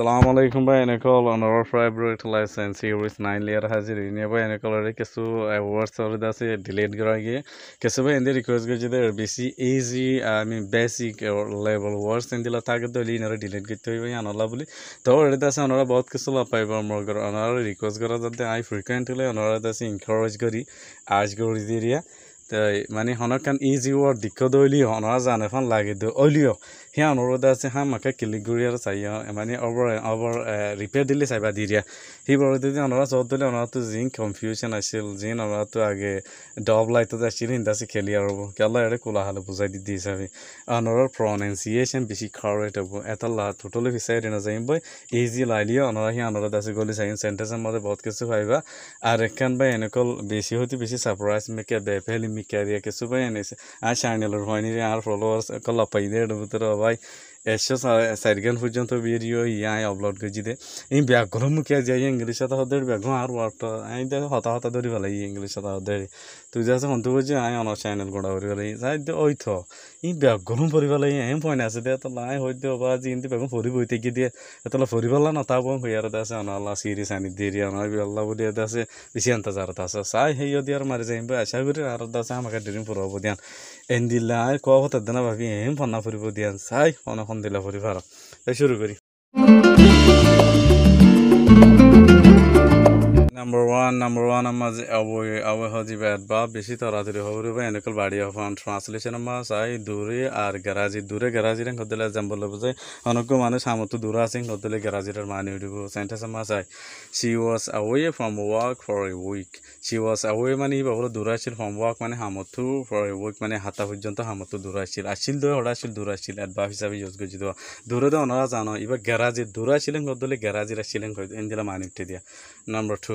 সালামু আলাইকুম ভাই এনেকল অনৰ ফ্ৰাই ব্ৰেক লাইচেন্স ইউৰিছ নাইন লিয়াৰ হাজি ৰিনিয়া ভাই এনেকলৰে কিছু এৱাৰ্ডছ অলৰেডি আছে ডিলিট কৰাগৈ কিছু ভাই এনে ৰিকুৱেষ্ট কৰিছে যে বেছি ইজি আমি বেচিক লেভেল ৱাৰ্ডছ এনেদিলা থাকে ধৰি এনেদৰে ডিলিট কৰি থৈ পাৰি আনলা বুলি তো অলৰেডি আছে অনৰা বহুত কিছু লাভ পাৰিব মোৰ ঘৰত অনাৰ ৰিকুৱেষ্ট কৰা যাতে আই ফ্ৰিকুৱেণ্ট হ'লে অনৰাত আছে ইনকাৰেজ কৰি আৰ্জ কৰি দিয়া মানে হনকান ইজি ৱাৰ্ড দিক্ষত অলিঅ অনৰা জান এখন লাগি দিওঁ অলিঅ সেই অনুৰোধ আছে হা মাকে কিলিগুৰি আৰু চাই মানে অভাৰ অভাৰ ৰিপেয়াৰ দিলে চাইবা দি দিয়া সি বৰ যদি অনুৰাজ চব দিলে অনুৰাধটো যিন কনফিউজন আছিল যি অনুৰাধটো আগে ডব লাইটত আছিল সিন্দাচি খেলি আৰু কেলা এৰে কোলাহালে বুজাই দি দি চাবি অনুৰৰ প্ৰনাউন্সিয়েশ্যন বেছি খাৰ হৈ থাকিব এটা লা টোটেলি বিচাৰি দি নাযায় বৈ ইজি লাই লাইলিয়ে অনুৰাহ সেই অনুৰোধ আছে গ'লে চাৰিম চেণ্টেঞ্চৰ মতে বহুত কিছু ভাবিবা আৰু এখন বাই এনেকুৱা বেছি সৈতে বেছি ছাৰপ্ৰাইজ মেকে বেফেলি মিকাৰিয়া কিছু বাই এনেছে আৰু চাইনেলৰ ভনীৰে আৰু ফলৱাৰ্ছ অকল লাপাই দিয়ে ভিতৰত হ'ব সবাই একশো চারগান পর্যন্ত বেরিয়ে ইয়াই অবলোড করছি দে এই ব্যাগগুলো মুখে যাই ইংলিশ হতা হতে ব্যাগ আর ওয়ার্ডটা আমি তো হতা হতা ধরি ফেলাই ইংলিশ হতা হতে তুই যাচ্ছে হন্তু বলছি আমি অনার চ্যানেল গোড়া করে ফেলাই ওই তো বেগখনো ফুৰিব লাগে এহে ভয় নাছে দে তই লাই সদ্য বা যি ইহঁতি বেগম ফুৰি বহি থাকি দিয়ে তলে ফুৰিবলৈ নাথাকো ভূঞা আৰু আছে অনালা চিৰি চানি দেৰি অনা বিহলা বুলি এটা আছে বেছি এণ্টা যাৰ আছে চাই সেই দি আৰু মাৰি যায় আশা কৰি আৰু এটা আছে আমাক ড্ৰিম ফুৰাব দিয়ান এন দিলে আই কোৱা কথা দিনা ভাবি এহে ফনা ফুৰিব দিয়ান চাই অনা সন্ধিলা ফুৰিব আৰু চুৰু কৰি নম্বৰ ওৱান নম্বৰ ওৱান আমাৰ যে অৱৈ অৱৈহজী বেদ বা বেছি তৰা তৰি হ'ব পাৰিব এনেকুৱা বাৰী এখন ট্ৰান্সলেশ্যন আমাৰ চাই দূৰে আৰু গেৰাজি দূৰে গেৰাজিৰে ঘটিলে এক্সাম্পল ল'ব যে অনুকূল মানে চামতো দূৰ আছে ঘটিলে গেৰাজিৰে মানি উঠিব চেণ্টেছ আমাৰ চাই she was away from work for a week she was away মানে সি পাবলৈ দূৰাইছিল ফ্ৰম ৱৰ্ক মানে সামতো ফৰ এ উইক মানে সাতটা পৰ্যন্ত সামতো দূৰাইছিল আছিল দৈ সদাইছিল দূৰাইছিল এডভাৰ হিচাপে ইউজ কৰি দিব দূৰতে অনৰা জানো ইবা গেৰাজিত দূৰাইছিলে ঘটিলে গেৰাজিৰে আছিলে এনেদিলে মানি উঠি দিয়া নম্বৰ টু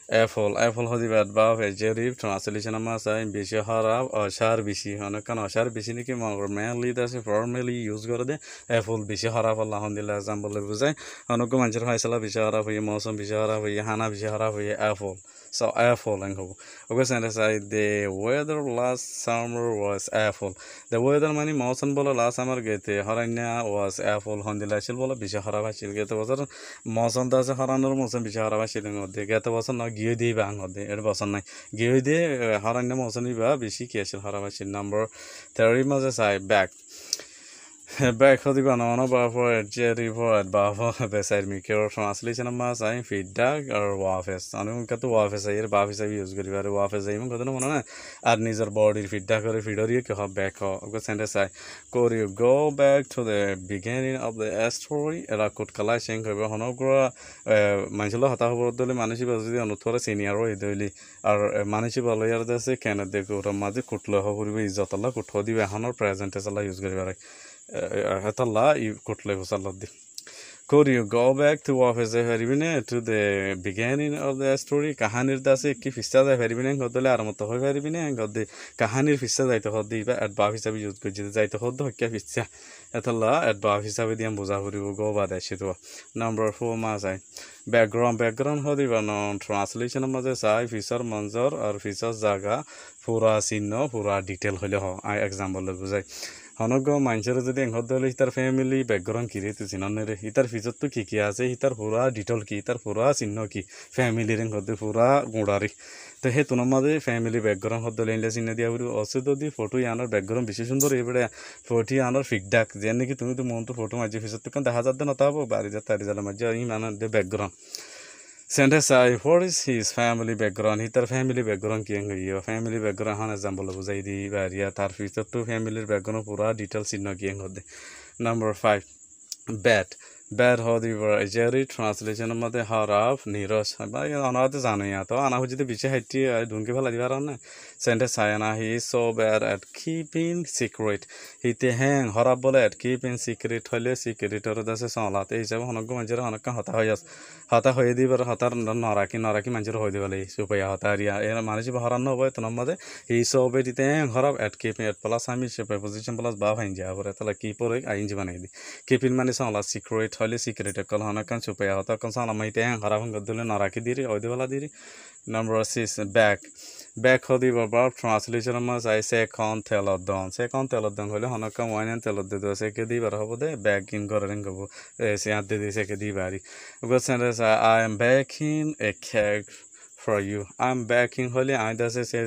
এফল এফল হদিবাদ বা জেরিফ ট্রান্সলেশন মাসাই বেশি হারাব অসার বেশি অনেক কারণ অসার বেশি নাকি মেনলি আছে ফর্মালি ইউজ করে দে এফল বেশি হারাব আলহামদুলিল্লাহ এক্সাম্পল বুঝাই অনেক মানুষের ফয়সলা বেশি হারাব হইয়ে মৌসুম বেশি হারাব হইয়ে হানা বেশি হারাব হইয়ে এফল সো এফল এং হব ওকে সেন্টেন্স আই the weather last summer was awful the weather মানে মৌসুম বলে লাস্ট সামার গেতে হরান্যা ওয়াজ এফল হন্দিলা আসিল বলে বেশি খারাপ আসিল গেতে বছর মৌসুম তো আছে হরানোর মৌসুম বেশি হারাব আসিল গেতে বছর না গিয়ে দিয়ে বাং হতে এর বসন নাই গিয়ে দিয়ে হারাং নাম অসনি বা বেশি কি আছে হারাম আছে নাম্বার থেরির মাঝে চাই back Backhoe ko no no bafo at Jerry po at bafo beside me kero from asli chana mas I feedback or wafes anu ka to wafes ayer bafis abi use kori bare wafes ai mon kono mona na ar nijer body feedback kore feedori ke ha back ho ko sentence ai kori go back to the beginning of the story era kut kala chen ko hono gro manjilo hata hobor dole manushi ba jodi onuthore senior hoi doili ar manushi ba loyar dase কেন দেখো ওটা মাঝে কুটলো হবরিবে ইজ্জত আল্লাহ কুটো দিবে এখনো প্রেজেন্টেস আল্লাহ ইউজ করি Atalla, you could live Could you go back to office Haribine to the beginning of the story? Kahanir Dasi, Kifista Haribine, got the Larmot of Haribine, got the Kahanir Fista that hot diva at Bafisa used to get the hot dog Kafista at Allah at Bafisa with the Ambuzahuri go over that shit. Number four Mazai. Background background হতে বানান translation মাঝে চাই feature মঞ্জর আর feature জায়গা পুরা চিহ্ন পুরা detail হলে হয় এক্সাম্পল বুঝাই সনগ্ৰ মাইনছৰে যদি এংঘৰ দিলে সিতাৰ ফেমিলি বেকগ্ৰাউণ্ড কি ৰে তো চিননেৰে সিতাৰ ফিজতটো কি কি আছে সিতাৰ পুৰা ডিটল কি তাৰ পুৰা চিহ্ন কি ফেমিলিৰ এংঘৰ দিয়ে পুৰা গোড়াৰে তো সেই তোনৰ মাজে ফেমিলি বেকগ্ৰাউণ্ড হদলে আনিলে চিহ্ন দিয়া বুলি অচুত যদি ফটো ইয়ানৰ বেকগ্ৰাউণ্ড বেছি সুন্দৰ এইবাৰে ফটো ইয়ানৰ ফিডবেক যেন নেকি তুমিতো মনটো ফটো মাৰি পিছততো কাৰণ দেখা যাওঁতে নাথাকিব বাৰিজাত তাৰিজালে মাৰি যাওঁ ইমান দিয়ে বেকগ্ৰাউণ্ড सेन्टेन्सआ फरिस हिज फैमिलि बेकग्राउन्ड हितार फैमिलि बेकग्राउन्ड कियां होयो फैमिलि बेकग्राउन्ड हान एग्जाम्पलबो जायो दि बारिया तार फिचर टु फैमिलिर बेकग्राउन्ड पुरा डिटेल सिन्न कियां होदे नम्बर फाइभ ব্যাট ব্যাট হ দিবার এজারি ট্রান্সলেশনের মধ্যে হরফ নিরস অনাতে জানো ইয়া তো আনা হচ্ছে বিচে হাইটি ঢুঙ্কি ফেলা দিবার না সেন্টেন্স আয় না he so bad at keep in secret হিতে হ্যাং হরফ বলে এট কিপ ইন সিক্রেট হলে সিক্রেটর দাসে সলাতে এই হিসাবে অনেক মানুষের অনেক হতা হয়ে যাস হতা হৈ দিব আৰু হতাৰ নৰাকি নৰাকি মানুহৰ হৈ দিব লাগে চুপাৰী হতা এৰিয়া এই মানুহে হৰাণ নহ'ব তোমাৰ মতে সেই চবে তেতিয়া ঘৰক এট কে পি এট প্লাছ আমি পজিশ্যন প্লাছ বাফ আহি যাব তাৰ কিপৰ হৈ আহি যাবা নাই কিপিন মানে চাওঁলা চিক্ৰেট হ'লে চিক্ৰেট অকল হ'ল কাৰণ চুপাৰী হতা কাৰণ চাওঁলা মই তেহে ঘৰা ভাঙি দিলে নৰাকি দিৰি হৈ দিবলা দিৰি নম্বৰ চিছ বেক ব্যাক সদিব পাৰ ট্ৰান্সলেশ্যন মাছ আহিছে এখন তেলত দন সেইখন তেলত দন হ'লে সেনেকৈ মই এনে তেলত দি দিওঁ চেকে দিবাৰ হ'ব দে বেক ইন কৰাৰ হ'ব ইয়াত দি দি চেকে I am back in a খেগ for you i'm backing holy i does say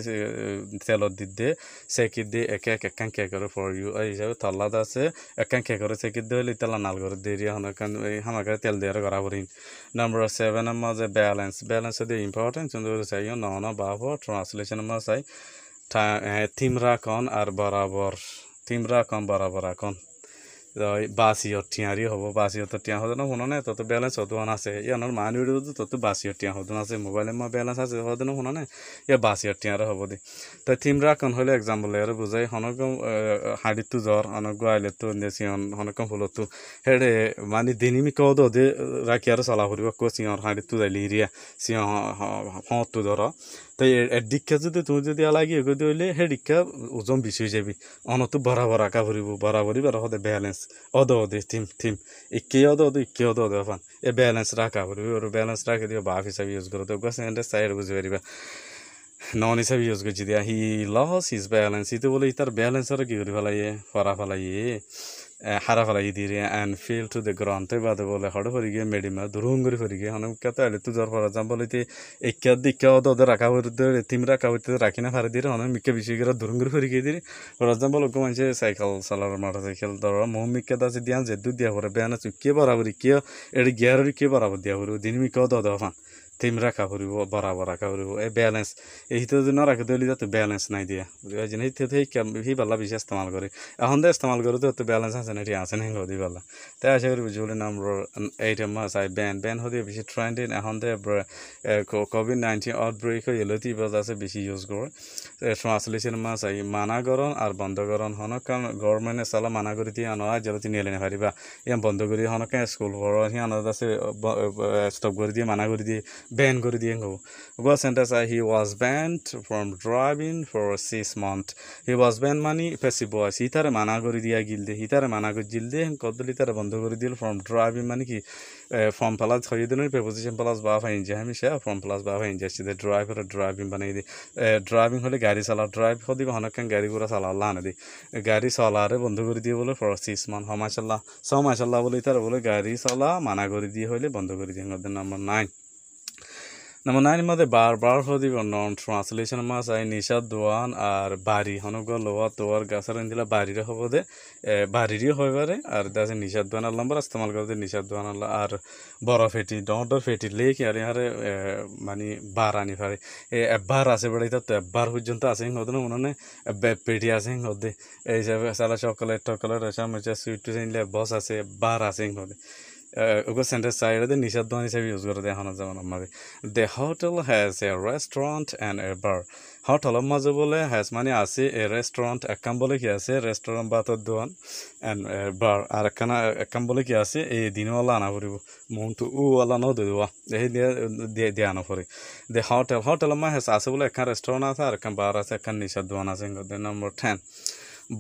tell of the day it the a cake can cake for you i is out all other say a can cake or take it the little and algor did you know can we have a tell there got our in number seven i'm the balance balance of the importance and there is a you know no about translation must i time a team rack on our barabar team rack on barabar account বাছিহঁত ঠিয়াৰি হ'ব বাছিহঁতত ঠিয়া হ'ব জানো শুনানে তত balance হতো নাছে ইয়াৰ মানুহ ভিডিঅ'টো তততো বাছিহঁত ঠিয়া হতো নাছে মোবাইলত মই বেলেঞ্চ আছে হ'ব জানো শুনানে ইয়াৰ বাছিহঁত ঠিয়াৰে হ'ব দি তই থিমৰা কণ হ'লে এক্সাম্পল লৈ আৰু বুজাই সনকম হাৰিতটো জ্বৰ সনকো আইলেতটো চিঞৰ সনকম ফুলতটো সেইদৰে মানে ডিনিমি কওঁ দে ৰাখি আৰু চলা ফুৰিব কৈ চিঞৰ হাৰিতটো যাই লিহিৰিয়া চিঞৰ সঁতটো জ্বৰ তাই এর যদি তুমি যদি আলাগি এগো দিলে সেই দীক্ষা ওজন বেশি হয়ে যাবি অনতো বরাবর আঁকা ভরিব বরাবরি বার হদে অদ অদে থিম থিম একে অদ অদ একে অদ অদ ফান এ বেলেঞ্চ ৰাখা ভরিব আৰু বেলেঞ্চ ৰাখি দিও বাপ হিচাপে ইউজ করো তো গাছ চাইড বুজি পাৰিবা নন হিচাপে ইউজ করছি দিয়া সি লস ইজ ব্যালেন্স ইতো বলে তার ব্যালেন্স আর কি করি ফেলাইয়ে ফরা এ হারা ফেলাই দিয়ে অ্যান্ড ফিল টু দ্য গ্রন্থ বাদে বলে হড় ফরি গিয়ে মেডিমা দুরুং করে ফরি গিয়ে হনম কে তাহলে তু জ্বর ফরা যাম বলে একা দিকা অদ ওদের রাখা হইতে তিমরা রাখা হইতে রাখি না ফারে দিয়ে হনম মিকে বেশি করে দুরুং করে ফরি গিয়ে দিয়ে ফরা যাম বলে মানুষে সাইকেল চালার মোটর সাইকেল ধর মো মিকে দাসে দিয়া যে দু দিয়া পরে না চুকিয়ে বরাবরি কে এটি গিয়ারি কে বরাবর দিয়া হরু দিন মিকে অদ ফান টিম রাখা পড়ব বরাবর রাখা পড়ব এই ব্যালেন্স এই হিতে যদি না রাখে দিলে তো ব্যালেন্স নাই দিয়া বুঝতে জন্য হিতে সেই বেশি ইস্তেমাল করে এখন তো ইস্তেমাল করে তো ব্যালেন্স আছে না এটি আছে না হদি পাল্লা তাই আশা করি বুঝলে নাম এইটা মাস আই ব্যান ব্যান হতে বেশি ট্রেন্ডিং এখন তো কোভিড নাইন্টিন আউটব্রেক হয়ে এলো তি আছে বেশি ইউজ করে ট্রান্সলেশন মাস আই মানা গরণ আর বন্ধ গরণ হনক গভর্নমেন্টে চালা মানা করে দিয়ে আনো যেহেতু নিয়ে নিয়ে পারিবা ইয়ান বন্ধ করে হনকে স্কুল ঘর হিয়ান আছে স্টপ করে দিয়ে মানা করে দিয়ে ব্যান করে দিয়ে গো গো সেন্টেন্স আই he was banned from driving for six month he was ban মানে পেসি বয়স হিতারে মানা করে দিয়া গিল দে হিতারে মানা করে জিল দে কদলি তারা বন্ধ করে দিল ফ্রম ড্রাইভিং মানে কি ফর্ম প্লাস হয়ে দিল প্রেপোজিশন প্লাস বা ফাইন যায় হমেশা ফর্ম প্লাস বা ফাইন যাচ্ছে দে ড্রাইভ হলে ড্রাইভিং বানাই দি ড্রাইভিং হলে গাড়ি চালা ড্রাইভ হদিবে অনেকক্ষণ গাড়ি ঘোড়া চালা আল্লাহ আনে দি গাড়ি চলারে বন্ধ করে দিয়ে বলে ফর সিক্স মান্থ হমাশাল্লাহ সমাশাল্লাহ বলে তারা বলে গাড়ি চলা মানা করে দিয়ে হলে বন্ধ করে দিয়ে নাম্বার নাইন ನಮ್ಮ ನಾನಿ ಮದೆ ಬಾರ್ ಬಾರ್ ಹೋದಿವ ನನ್ ಟ್ರಾನ್ಸ್ಲೇಷನ್ ಮಾಸ್ ಆಯ್ ನಿಶಾ ದೋವಾನ್ ಆರ್ ಬಾರಿ ಹನಗ গাছৰ ತೋವಾರ್ ಗಾಸರ ಇಂದಿಲ ಬಾರಿರ ಹೋಗೋದೆ ಬಾರಿರಿ ಹೋಯ್ಬಾರೆ আর দাসে নিশা দোয়ান আল্লাহ আমরা ইস্তেমাল করতে নিশা দোয়ান আল্লাহ আর বড় ফেটি ডর ফেটি লেক আর ইহারে মানে বাৰ আনি পাৰে পারে এবাৰ আছে বেড়াই তো এবাৰ পর্যন্ত আছে সিহঁতে না মনে পেটি আছে হতে এই হিসাবে সারা চকলেট টকালে রেশা মেশা সুইট টুইট বস আছে বার আছে হতে उको सेन्टर साइड दे निशा दोन हिसाबे युज गर्दै हाना जामान माजे the hotel has a restaurant and a bar hotel মাঝে বলে হ্যাস মানে আছে এ রেস্টুরেন্ট কাম বলে কি আছে রেস্টুরেন্ট ভাতের দোকান এন্ড বার আর একখানা কাম বলে কি আছে এই দিনওয়ালা আনা পড়ব মনটো উ ওলা নাও দিয়ে দেওয়া এই দিয়ে দিয়ে আনা পড়ে দে হোটেল হোটেল মা হ্যাস আছে বলে একখান রেস্টুরেন্ট আছে আর একখান বার আছে একখান নিশার দোকান আছে নম্বর টেন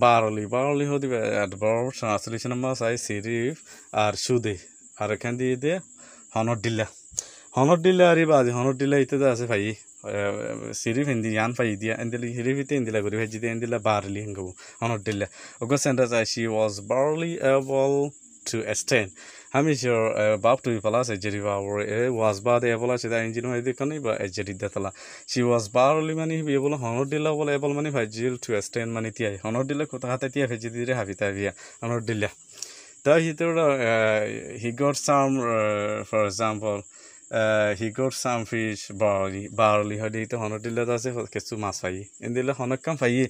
বারলি বারলি হতে অ্যাডভার্স ট্রান্সলেশন মাস আই সিরিফ আর সুদে আরেকখান দিয়ে দিয়ে হনরডিল্লা হনরডিল্লা আরে বাজে হনরডিল্লা ইতে তো আছে ভাই সিরিফ এন্দি ইয়ান ফাই দিয়া এন্দিলি সিরিফ ইতে এন্দিলা করি ভাই যদি এন্দিলা বারলি হেঙ্গব হনরডিল্লা ওগো সেন্টার চাই she was barely able to stand আমি যোর বাপ টুই পালা আছে জেরি বাবু এ ওয়াজ বাদ এবল আছে তাই ইঞ্জিন হয় দেখ নাই বা এজেরি দে তালা শি ওয়াজ বারলি মানে হিবি এবল হনরডিল্লা বলে এবল মানে ভাই টু এস্টেন মানে তিয়াই হনরডিল্লা কোথা হাতে তিয়া ভেজি দিয়ে হাবিতা বিয়া হনরডিল্লা তো সেইটো he got some for example he got some fish barely barely হয় এইটো সনত দিলে আছে কেঁচু মাছ পাই কাম সনকাম পায়ে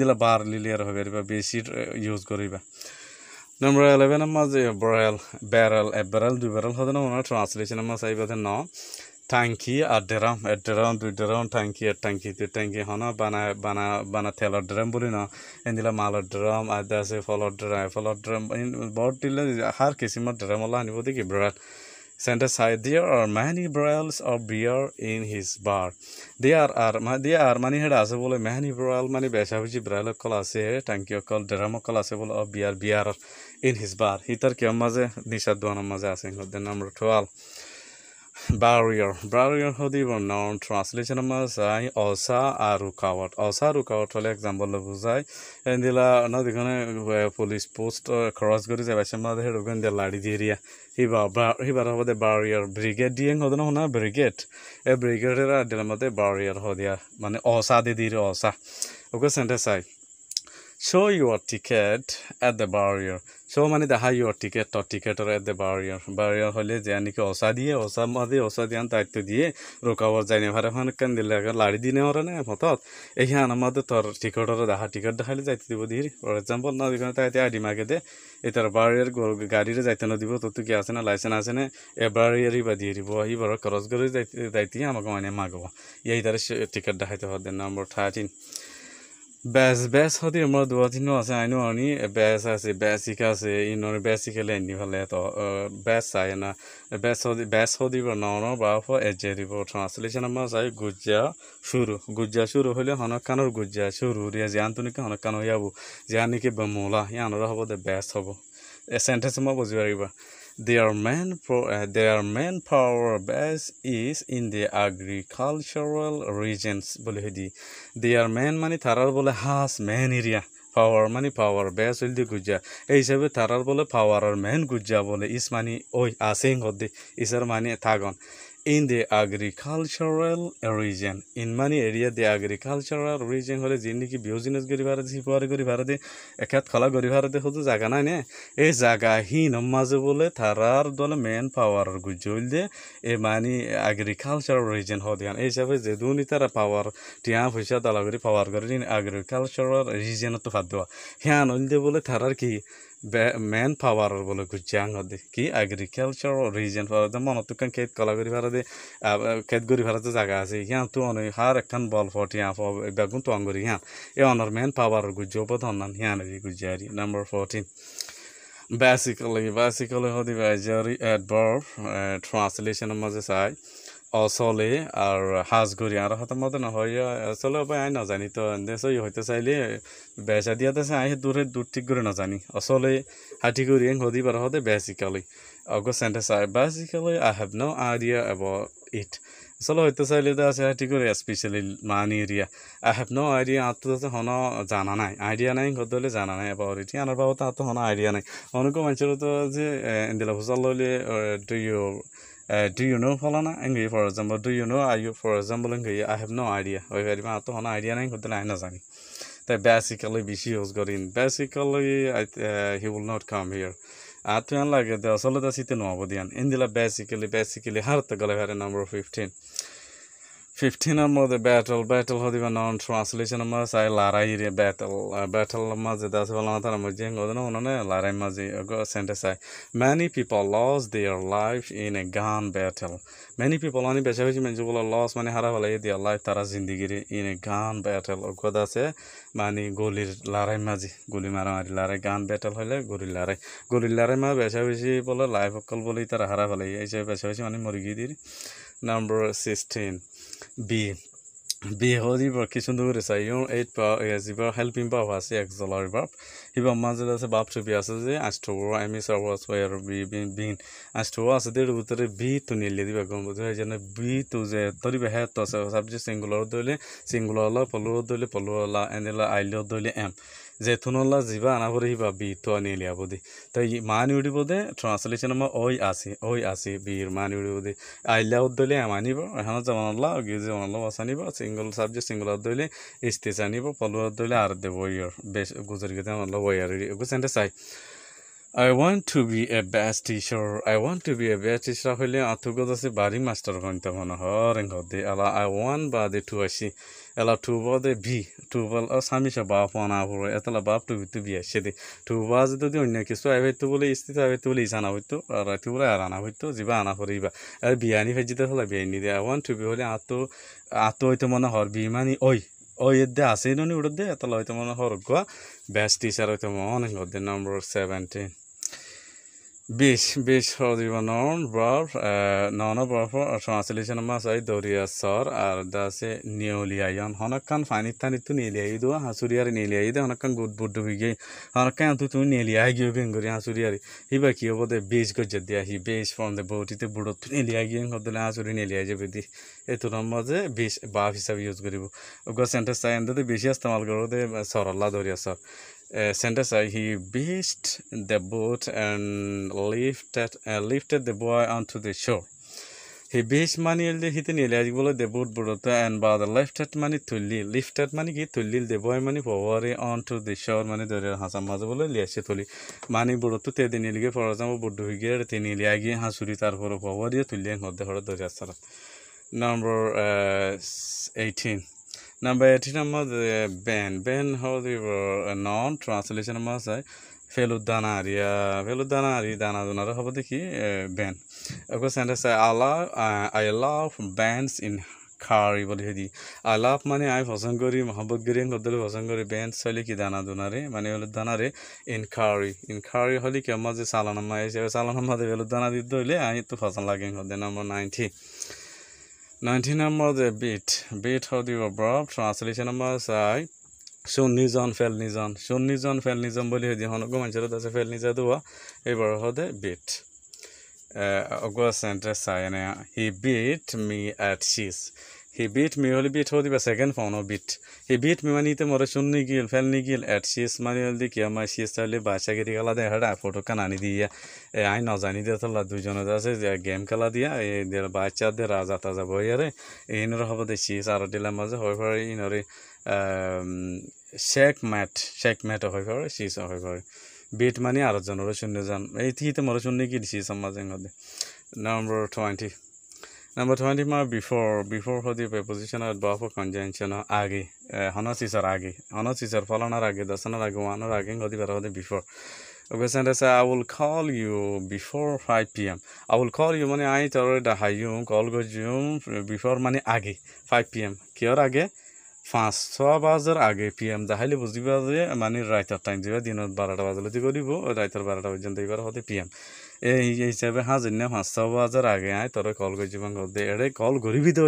দিলে বাৰলি লিয়াৰ হৈ পাৰিবা বেছি ইউজ কৰিবা নম্বৰ ইলেভেনৰ মাছ বৰেল বেৰেল এবেৰেল দুবেৰেল হ'লে মানে ট্ৰান্সলেশ্যনৰ মাছ আহিব ন टैंकी और drum a drum two drum टैंकी टैंकी तो टैंकी ना बना बना बना तेल ड्रम बोली न इन माल ड्रम आदा से फल ड्रम फल ड्रम बहुत दिल हर किसीम ड्रम आनब देखिए ब्रट सेंटर साइड दे आर मेहनी ब्रयल्स और beer in his bar there are are there are मानी हेड आसे बोले मेहनी ब्रयल मानी बेसा बुझी ब्रयल अकल आसे टैंकी अकल ड्रम अकल आसे बोले और beer beer in his bar हितर के मजे निशा दोनों मजे आसे number twelve barrier barrier hodi non translation mas ai osa aru kawat osa aru kawat hole example la bujai endila na dikhane police post cross gori jai basa ma de rogan de ladi diria hi ba hi ba hobe barrier brigade dieng hodona na brigade e brigade ra dela mate barrier hodia mane osa de dire osa ok sentence ai show your ticket at the barrier so মানে দেখা year ticket টর টিকেটর এত বাড়িয়ার বাড়িয়ার হলে যে নাকি অসা দিয়ে অসা মাঝে অসা দিয়ে দায়িত্ব দিয়ে রোকাবর যায় নে ভারে ফান কেন দিলে লাড়ি দিনে ওরা নে হতত এইখান হ্যাঁ, আমাদের তোর টিকটর দেখা টিকট দেখালে যাইতে দিব ধীর ফর এক্সাম্পল না দিখানে তাই আডি মাকে দে এ তোর বাড়িয়ার গাড়িরে যাইতে না দিব তোর কি আছে না লাইসেন্স আছে না এ বাড়িয়ারই বা দিয়ে দিব এই বড় খরচ করে যাইতে যাইতে আমাকে মানে মাগব এই তার টিকেট দেখাইতে হবে নাম্বার থার্টিন বেচ বেচ সতি আমাৰ দুৱা চিহ্ন আছে আইনো আৰু বেচ আছে বেচ শিকা আছে ইনৰ বেচ শিকালে এনি ভালে তো বেচ চাই না বেচ সদি বেচ সদিব ন ন বাফ এজে দিব প্ৰথম আছিলে চেন আমাৰ চাই গুজ্জা চুৰু গুজ্জা চুৰু হ'লে হনকানৰ গুজ্জা চুৰু উৰিয়া জীয়ানটো নেকি হনকান হৈ যাব জীয়ান নেকি মোলা ইয়ানৰ হ'ব দে বেচ হ'ব এ চেণ্টেঞ্চ মই বুজিব লাগিব Their main, pro, uh, their main power base is in the agricultural regions বলে হেদি their main মানে তারার বলে হাস মেন এরিয়া পাওয়ার মানে পাওয়ার বেস হইল গুজা এই হিসাবে তারার বলে পাওয়ার আর মেন গুজা বলে ইস মানে ওই আসেন হদ্দে ইসার মানে থাগন in the agricultural region in many area the agricultural region হলে যি নেকি বিউজিনেস গরি ভারে সিপারি গরি ভারতে একাত খলা গরি ভারতে হতো জায়গা নাই নে এই জায়গা হীন মাঝে বলে তারার দলে মেন পাওয়ার গুজল দে এ মানি এগ্রিকালচারাল রিজন হতে এই হিসাবে যে দুনি তারা পাওয়ার টিয়া পয়সা দালা গরি পাওয়ার গরি এগ্রিকালচারাল তো ভাত দেওয়া হ্যাঁ নইল বলে তারার কি ম্যান পাওয়ার বলে গুজা নদী কি এগ্রিকালচার রিজন ফারদে মনত কান খেত কলাগুড়ি ফারদে খেতগুড়ি ফারদে জায়গা আছে ইয়া তো অন হার একখান বল ফটি আপ বেগুন তো অঙ্গুরি হ্যাঁ এ অনর ম্যান পাওয়ার গুজো পথ অন্যান হ্যাঁ গুজারি নাম্বার ফোরটিন basically basically হদি বাজারি অ্যাডভার্ব ট্রান্সলেশনের মাঝে চাই অচলে আর হাঁসগুড়ি আর হতার মতন হইয়া চলে বা আই না জানি তো সই হইতে চাইলে বেচা দিয়াতে আই দূরে দূর ঠিক করে না জানি অচলে হাঁটি করি হদি বার হতে বেসিক্যালি অগো সেন্টেন্স আই basically I have no idea about it চলো হইতে চাইলে তো আছে ঠিক করে specially many area I have no idea আর তো হন জানা নাই আইডিয়া নাই কত হলে জানা নাই এবার এটি আনার বাবদ আর তো হন আইডিয়া নাই অনেক মানুষের তো যে ইন্দিলা ভুষাল লইলে ডু do you know ফলা না for example do you know are you for example I have no idea ওই বাড়ি মা তো হনা আইডিয়া নাই কোতে না জানি তাই basically বেশি ইউজ করি basically he will not come here আতু লাগে দে আসলে দাসিতে নহব দিয়ান ইন দিলা basically basically হার তো গলে হারে number 15 ফিফটিনের মধ্যে ব্যাটল ব্যাটল হদিবা নন ট্রান্সলেশন মাস আই লড়াইর ব্যাটল ব্যাটল মাঝে দাস বলা তার মধ্যে গদন উনোনে লড়াই মাঝে সেন্টেন্স আই many people lost their life in a gun battle many people অনেক বেশি বেশি মানে যেগুলো লস মানে হারা ফেলাই দেয়ার লাইফ তারা জিন্দিগির ইন এ গান ব্যাটল গদ আছে মানে গলির লড়াই মাঝে গুলি মারামারি লড়াই গান ব্যাটল হলে গলির লড়াই গলির লড়াই মা বেশা বেশি বলে লাইফ অকল বলেই তারা হারা ফেলাই এই বেশা বেশি মানে মুরগি দিয়ে number 16 b বিহুৰ যিবোৰ কিছুমান দুবোৰ আছে ইয়াৰ এইট পাৱাৰ যিবোৰ হেল্পিং পাৱাৰ আছে এক জলৰ বাপ সিবাৰ মাজত আছে বাপ ছবি আছে যে আষ্টৰ এম ই চাৰ আছে আৰু বি বিন বিন আষ্টৰ আছে দেউৰ ভিতৰত বি টু নিলে দিবা গম বুজি যেনে বি টু যে তৰিব হেত আছে চাবজেক্ট ছিংগুলৰ ধৰিলে ছিংগুলৰ ল'লা পলুৰ ধৰিলে পলুৰ ল'লা এনে ল'লা আইলৰ ধৰিলে এম যে জেথুনল্লা জিবা আনাভরি হিবা বি তো আনিয়ে লিয়া বোধি তাই মানি উড়ি বোধে ট্রান্সলেশন মা ওই আসি ওই আসি বীর মানি উড়ি বোধে আইলা উদ্দলে মানিব এখন জমানল্লা গিজে জমানল্লা বাস আনিব সিঙ্গল সাবজেক্ট সিঙ্গল উদ্দলে ইস্তেজ আনিব পলু উদ্দলে আর দেব ওয়ার বেশ গুজর গেতে আমার ওয়ার গুছেন্টে চাই I want to be a best teacher I want to be a best teacher হইলে আতুগত আছে বাড়ি মাস্টার গণিত মনে হরে ঘর দিয়ে আলা আই ওয়ান বা দে টু আসি এলা tuba de bi tuba sami বাপ আনা pa na বাপ etala ba tu bitu bi যদি অন্য কিছু আইবে তো বলে স্থিত আই তো বলে ইসানা হইতো আর তো বলে আর আনা হইতো জিবা আনা করিবা আর বিয়ানি ফেজিতে হলে বিয়ানি দে আই ওয়ান্ট টু বি হলে আত আত হইতো মনে হর বিমানি ওই ওয়েদে আসেই নি উড়দে তাহলে হয়তো মনে হর গোয়া বেস্ট টিচার হয়তো অনেক নম্বর সেভেন্টিন বিশ বিশ জীৱনৰ বৰ ন ন বৰ্ষ ওঠৰ আঠচল্লিছ চনৰ মাছ হয় দৰিয়া চৰ আৰু আছে নেউলিয়াইন সনকান পানীত টানিত তুমি নেলিয়াই দিওঁ হাঁচুৰিয়াৰ নেলিয়াই দে সনকান গোট বুট ডুবি গৈ সনকান আঁতু তুমি নেলিয়াই গিয়ে বিং কৰি হাঁচুৰিয়াৰ সি বা কি হ'ব দে বেজ গৈ যদি আহি বেজ ফৰ্ম দে বহুতিতে বুটত নেলিয়াই গিয়ে সদলে হাঁচুৰি নেলিয়াই যাবি দি এইটো নম্বৰ যে বিষ বাফ হিচাপে ইউজ কৰিব গছ এণ্টেচাই এণ্টে বেছি ইস্তেমাল কৰোঁ দে চৰ হল্লা দৰিয়া চৰ uh, sentence uh, he beached the boat and lifted uh, lifted the boy onto the shore he beached manually he then eligible the boat brought and by the lifted money to lift lifted money ki to lil the boy money for power onto the shore money the dore hasa maze bole liashe toli mani burotu te din elige for example buddu higere te ni liagi hasuri tar pore power ye tulen hodde hore dore asara number uh, 18 number এটি number ban ban হল নন translation ভাষায় ফেলুদ্দানা area ফেলুদ্দানা আরি দানা দোনার হব দেখি ban okay sentence আলাভ I love bands in খাড়ি বলে হেদি আলাপ মানে আমি পছন্দ করি মহব্বত গিরি কদলে পছন্দ করি ব্যান্ড চলে কি দানা দোনারে মানে হলো দানারে ইন খাড়ি ইন খাড়ি হলে কি আমার যে সালানাম্মা আহিছে সালানাম্মা দেবে হলো দানা দিতে হইলে আমি তো লাগে দেন number ninety 19 number the beat beat how the verb translation number say. শূন্যজন ফেলনিজন শূন্যজন ফেলনিজন বুলি সুধি সনকো মানুষের আছে ফেলনিজা দোয়া এইবাৰ সদে বিট অগুৱা চেণ্টেছ চাই এনে হি বিট মি এট চিজ he beat me only beat hodi ba second found a beat he beat me mani te mora chunni gil felni gil at she is mani aldi kiya ma she is tale bacha giri gala de hada photo kan ani diya e ai na jani de tala du jon da se game kala diya e der bacha de raja taza boyare in ro hobo de she is aro dile maze hoy for in ore checkmate checkmate হৈ ঘৰে cheese হৈ ঘৰে bit মানে আৰু জনৰ শূন্য জান এই তিতে মোৰ শূন্য কি দিছে সমাজে নম্বর টোয়েন্টি নাম্বার টুয়েন্টি মাৰ বিফৰ বিফৰ সদি পেপজিশ্যনত বফ কনজেনশ্যনৰ আগে হনচিচৰ আগে হনচিচৰ ফলনৰ আগে দৰ্শনৰ আগে ওৱানৰ আগে সদি পাৰ সদি বিফৰ কুৱেশ্যন আছে I will call you before five P M I will call you মানে আই তৰ হাইও কল গজিম বিফৰ মানে আগে ফাইভ পি এম কিয়ৰ আগে পাঁচ ছ বাজৰ আগে পি এম দাহালি বুজিবা যে মানে ৰাইটৰ টাইম দিবা দিনত বাৰটা বাজিলে দিব দিব ৰাইটৰ বাৰটা পৰ্যন্ত দিবাৰ সদায় পি এম এই হিসাবে হাজির না পাঁচশো বাজার আগে আয় তোরে কল করছি দে এড়ে কল করিবি তো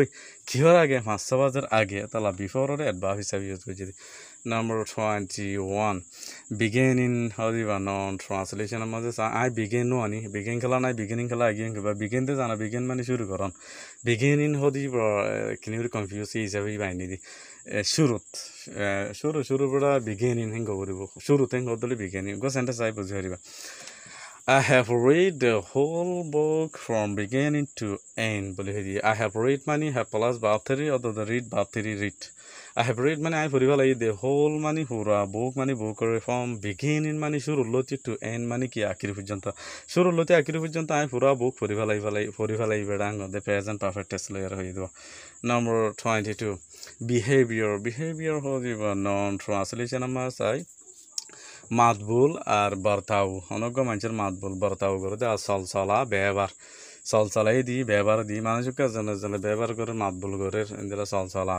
কিহর আগে পাঁচশো বাজার আগে তালা বিফোরে অ্যাডভাস হিসাবে ইউজ করছি number twenty one begin in বা নন ট্রান্সলেশন মাঝে আয় বিগেন আনি বিগেন খেলা নাই বিগেনিং খেলা আগে বা বিগেন তো জানা বিগেন মানে শুরু করন বিগেন ইন হরিব কিনিবর কনফিউজ হিসাবে বাইনি দি শুরুত শুরু শুরু পৰা বিগেন ইন হেং কৰিব শুরুতে হেং কৰিলে বিগেন ইন গো চেণ্টাৰ চাই বুজি পাৰিবা I have read the whole book from beginning to end বুলি সেই দিয়ে আই হেভ ৰিড মানি হেভ প্লাছ বাপ থেৰী অ' the read verb three read I have read মানে আই ফুৰিব লাগে দে হ'ল মানি সুৰা বুক মানি বুকৰ ফ্ৰম বিগিন ইন মানি চুৰ উল্লতি টু এণ্ড মানে কি আখিৰ পৰ্যন্ত চুৰ উল্লতি আখিৰ পৰ্যন্ত আই ফুৰা বুক ফুৰিব লাগিব লাগিব ফুৰিব লাগিব ডাঙৰ দে প্ৰেজেণ্ট পাৰফেক্ট টেষ্ট লৈ আৰু হৈ দিব number twenty two behaviour behaviour হৈ দিব নন ট্ৰান্সলেশ্যন আমাৰ চাই মাতবুল আর বর্তাউ অনেকগুলো মানুষের মাতবুল বর্তাউ করে দে আর সলসলা ব্যবহার সলসলাই দি ব্যবহার দি মানুষকে জানে জানে ব্যবহার করে মাতবুল করে এদেরা সলসলা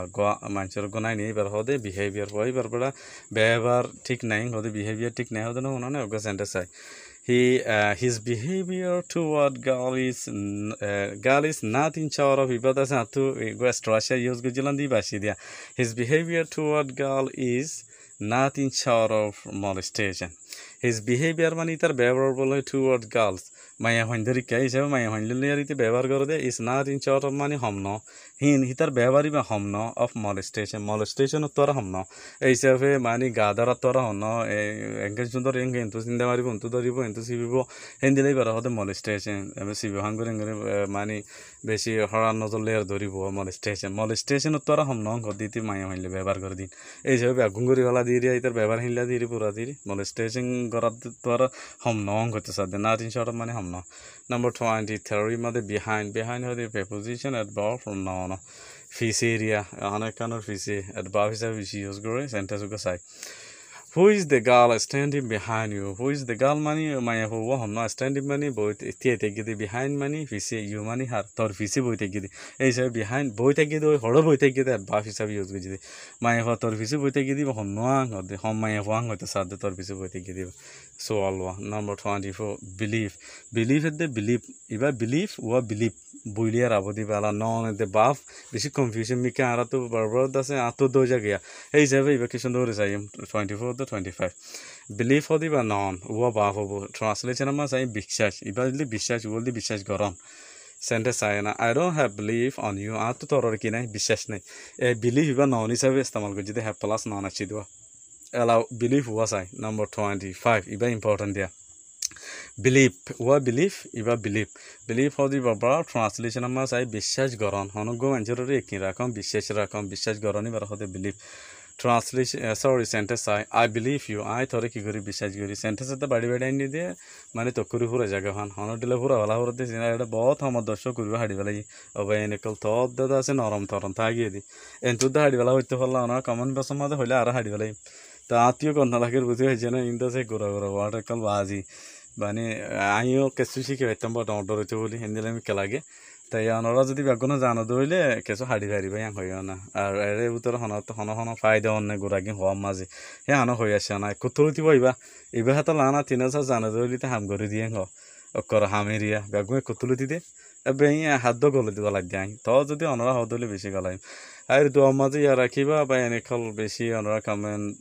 মানুষের গোনায় নিয়ে এবার হতে বিহেভিয়ার হয় এবার পড়া ব্যবহার ঠিক নাই হতে বিহেভিয়ার ঠিক নাই হতে না মনে হয় okay he his behaviour towards girl is girl is না তিন ছর বিপদ আছে আতু গো স্ট্রাশিয়া ইউজ করছিলাম দি বাসি দিয়া his behaviour towards girl is nothing short of molestation. His behavior মানে তার ব্যবহার টুয়ার্ড গার্লস মায়া হইন্দরিকা হিসাবে মায়া হইন্দলিয়ারিতে ব্যবহার করে দেয় ইস ইন শর্ট অফ মানে হমন হিন হিতার ব্যবহারই বা হমন অফ মলেস্টেশন মলেস্টেশন তোর হমন এই হিসাবে মানে গাদার তোর হন এঙ্গে সুন্দর এঙ্গে ইন্তু চিন্তা মারিব ইন্তু ধরিব ইন্তু সিবিব হিন্দিলেই বের হতে মলেস্টেশন সিবিব হাঙ্গুর মানে বেশি হরার নজর লেয়ার ধরব মই স্টেশন মানে স্টেশন উত্তরা হম নঙ্ক দিতে মায়া মানলে ব্যবহার করে দিন এই যে ঘুঙ্গুরি হলা দিয়ে রে তার ব্যবহার হিনলা দিয়ে পুরা দিয়ে মানে স্টেশন করার দ্বারা হম নঙ্ক হতে সাধ্য না তিন শর্ট মানে হম নয় নম্বর টোয়েন্টি থ্রি মধ্যে বিহাইন্ড বিহাইন্ড হতে পজিশন এট বা ফ্রম নাও না ফিসি এরিয়া অনেক কানোর ফিসি এট বা হিসাবে ইউজ করে সেন্টার চাই who is the girl standing behind you who is the girl money my who was not standing money but it's the gidi behind money we see you money her thor we see with a gidi is a behind boy take it or boy take it that buff is of use with it my father visit with a gidi on one of the home my one with the sad the thor visit with a gidi so all one number 24 belief belief at the belief if i believe what belief বুলিয়াৰ আৱধি পেলা নন এতে বাফ বেছি confusion মিকা আৰু বৰবৰত আছে আঁতৰ দৌজা গিয়া এই হিচাপে কিছুমান দৌৰি চাই টুৱেণ্টি ফ'ৰ শব্দ টুৱেণ্টি ফাইভ বিলিভ হদি বা নন ও বা হ'ব ট্ৰান্সলেশ্যনৰ মাছ আমি বিশ্বাস ইবাৰ যদি বিশ্বাস ও যদি বিশ্বাস গৰম সেন্টেন্স আয় না I don't have believe on you আর তো তোর কি নাই বিশ্বাস নেই এই বিলিভ বা নন হিসাবে ইস্তেমাল করি যদি হ্যাভ প্লাস নন আছে দেওয়া এলাও বিলিভ হওয়া চাই নম্বর টুয়েন্টি ফাইভ ইবা ইম্পর্টেন্ট দিয়া বিলিভ ওয়া বিলিভ ইবা বিলিভ বিলিভ হদি বাবা ট্রান্সলেশন আমার চাই বিশ্বাস গরণ অনুগ্রহ মানুষের একই রাখম বিশ্বাস রাখম বিশ্বাস গরণই বার হতে believe translation sorry sentence I I believe you I থরে কি করি বিশ্বাস করি সেন্টেন্স তো বাড়ি বাড়ি আনি দিয়ে মানে তো করি হুরা জায়গা হন হন দিলে হুরা হলা হুরা দিয়ে এটা বহুত সময় দর্শক করিব হাড়ি বেলা অবে এনেকল তব দাদা আছে নরম তরম তা দি এন্তু দা হাড়ি বেলা হইতে পারলাম না কমন বেসম মাঝে হইলে আর হাড়ি বেলাই তো আত্মীয় কন্যা লাগের বুঝে হয়েছে না ইন্দা সে ঘুরা ঘুরা ওয়াটার কল বাজি মানে আমিও কিছু শিখে পাইতাম বা ডর হইতে বলি হিন্দি আমি কে লাগে তাই যদি বাগনে জানো দৌলে কেঁচু হাড়ি ভাড়ি পাই হৈ অনা আৰু এৰে উত্তৰ সনত সন সন পাই দিওঁ অনে গোৰাকী হোৱা মাজি সেই আনো হৈ আছে অনা কুঠুল উঠিব আহিবা এইবাৰ হাতত লানা তিনি হাজাৰ জানো দৌলি তে হাম ঘূৰি দিয়ে হ অকৰ হামেৰিয়া বেগুৱে কুতুল উঠি দে বেঙি হাতদ গলে দিব লাগে আহি তই যদি অনৰা হওঁ দৌলি বেছি গলাহিম আৰু দুৱা মাজি ইয়াৰ ৰাখিবা বা এনেকল বেছি অনৰা কামেণ্ট